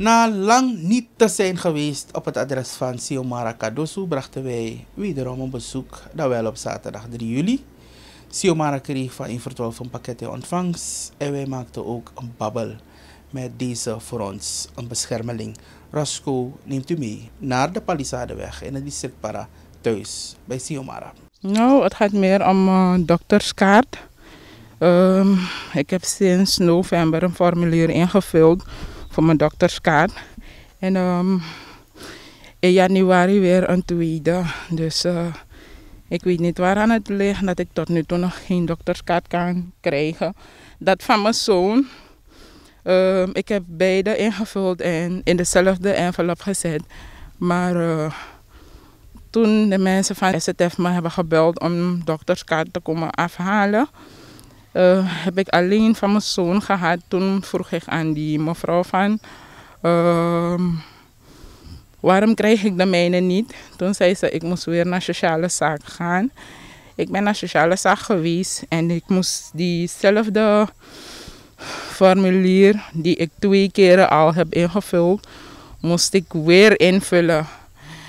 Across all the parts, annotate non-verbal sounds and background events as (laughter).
Na lang niet te zijn geweest op het adres van Siomara Kadosu brachten wij wederom een bezoek, dat wel op zaterdag 3 juli. Siomara kreeg van Invertwelf een pakket in ontvangst en wij maakten ook een babbel met deze voor ons, een beschermeling. Rosco neemt u mee naar de Palisadeweg in het district thuis bij Siomara. Nou, het gaat meer om een eh, dokterskaart. Ehm, ik heb sinds november een formulier ingevuld mijn dokterskaart. En ehm, in januari weer een tweede. Dus eh, ik weet niet waaraan het ligt dat ik tot nu toe nog geen dokterskaart kan krijgen. Dat van mijn zoon. Ehm, ik heb beide ingevuld en in dezelfde envelop gezet. Maar eh, toen de mensen van STF me hebben gebeld om dokterskaart te komen afhalen, eh, heb ik alleen van mijn zoon gehad. Toen vroeg ik aan die mevrouw van, ehm, waarom krijg ik de mijne niet? Toen zei ze, ik moest weer naar sociale zaak gaan. Ik ben naar sociale zaak geweest en ik moest diezelfde formulier die ik twee keer al heb ingevuld, moest ik weer invullen.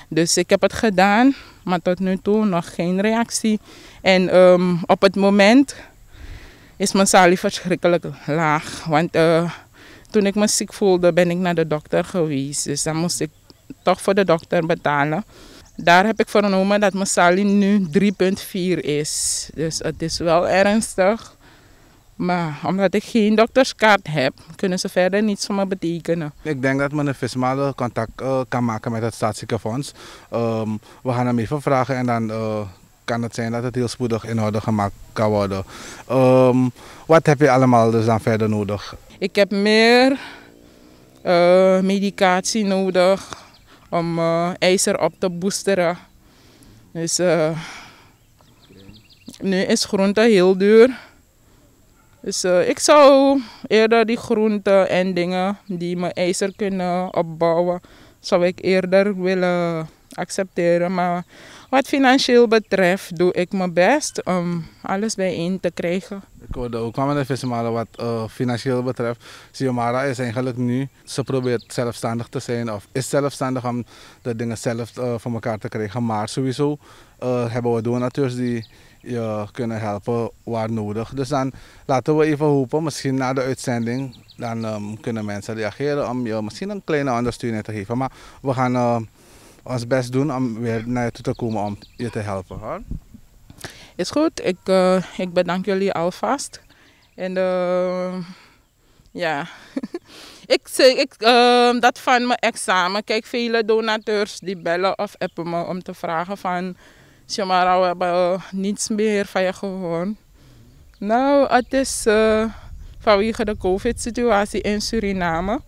Dus ik heb het gedaan, maar tot nu toe nog geen reactie. En ehm, op het moment is mijn salie verschrikkelijk laag. Want eh, toen ik me ziek voelde, ben ik naar de dokter geweest. Dus dan moest ik toch voor de dokter betalen. Daar heb ik vernomen dat mijn salie nu 3,4 is. Dus het is wel ernstig. Maar omdat ik geen dokterskaart heb, kunnen ze verder niets van me betekenen. Ik denk dat een vismaal contact uh, kan maken met het staatsziekenfonds. Um, we gaan hem even vragen en dan eh, kan het zijn dat het heel spoedig in orde gemaakt kan worden. Ehm, wat heb je allemaal dus dan verder nodig? Ik heb meer eh, medicatie nodig om eh, ijzer op te boosteren. Dus eh, nu is groente heel duur. Dus ik zou eerder die groenten en dingen die mijn ijzer kunnen opbouwen, zou ik eerder willen accepteren. Maar wat financieel betreft doe ik mijn best om alles bijeen te krijgen. Ik hoorde ook van de vismalen wat eh, financieel betreft. Siomara is eigenlijk nu, ze probeert zelfstandig te zijn of is zelfstandig om de dingen zelf uh, voor elkaar te krijgen. Maar sowieso eh, hebben we donateurs die je kunnen helpen waar nodig. Dus dan laten we even hopen, misschien na de uitzending, dan ehm, kunnen mensen reageren om je misschien een kleine ondersteuning te geven. Maar we gaan ons best doen om weer naar je toe te komen om je te helpen. Hoor. Is goed, ik, eh, ik bedank jullie alvast. En uh, ja, (laughs) ik zeg ik, eh, dat van mijn examen. Kijk, vele donateurs die bellen of appen me om te vragen van... Shamara, we hebben niets meer van je gehoord. Nou, het is vanwege de COVID-situatie in Suriname...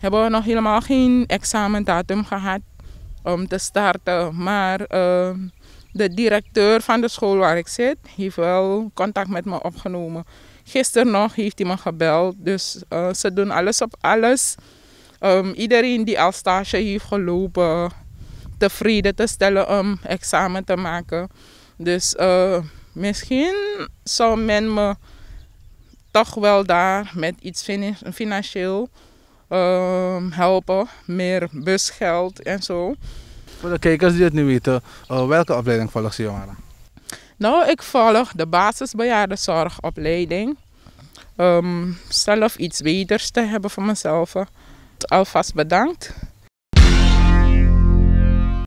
hebben we nog helemaal geen examendatum gehad om te starten. Maar ehm, de directeur van de school waar ik zit heeft wel contact met me opgenomen. Gisteren nog heeft hij me gebeld. Dus eh, ze doen alles op alles. Ehm, iedereen die al stage heeft gelopen tevreden te stellen om examen te maken. Dus eh, misschien zou men me toch wel daar met iets financieel Ehm, helpen. Meer busgeld en zo. Voor de kijkers die het nu weten, eh, welke opleiding je Xiomara? Nou, ik volg de basisbejaardenzorgopleiding. Um, zelf iets beters te hebben voor mezelf. Alvast bedankt.